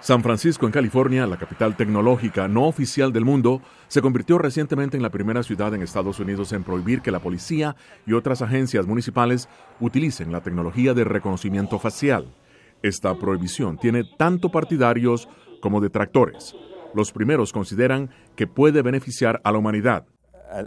San Francisco, en California, la capital tecnológica no oficial del mundo, se convirtió recientemente en la primera ciudad en Estados Unidos en prohibir que la policía y otras agencias municipales utilicen la tecnología de reconocimiento facial. Esta prohibición tiene tanto partidarios como detractores. Los primeros consideran que puede beneficiar a la humanidad, Uh,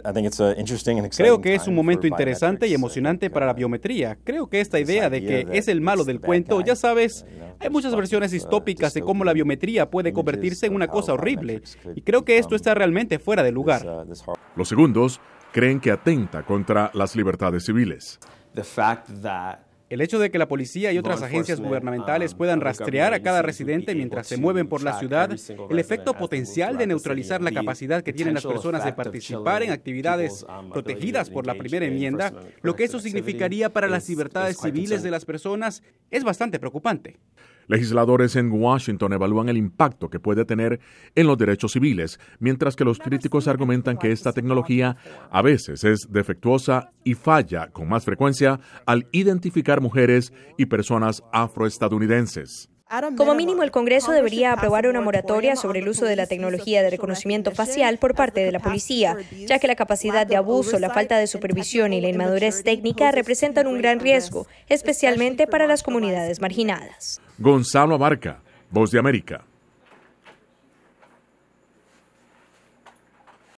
creo que es un momento interesante y uh, emocionante para la biometría. Creo que esta idea de que es el malo del cuento, ya uh, sabes, hay muchas versiones distópicas de cómo la biometría puede convertirse en una cosa horrible, y creo que esto está realmente fuera de lugar. Los segundos creen que atenta contra las libertades civiles. The fact that el hecho de que la policía y otras agencias gubernamentales ah, puedan rastrear a cada residente mientras se mueven por la ciudad, el efecto potencial de neutralizar la capacidad que tienen las personas de participar en actividades protegidas por la primera enmienda, lo que eso significaría para las libertades civiles de las personas, es bastante preocupante. Legisladores en Washington evalúan el impacto que puede tener en los derechos civiles, mientras que los críticos argumentan que esta tecnología a veces es defectuosa y falla con más frecuencia al identificar mujeres y personas afroestadounidenses. Como mínimo, el Congreso debería aprobar una moratoria sobre el uso de la tecnología de reconocimiento facial por parte de la policía, ya que la capacidad de abuso, la falta de supervisión y la inmadurez técnica representan un gran riesgo, especialmente para las comunidades marginadas. Gonzalo Abarca, Voz de América.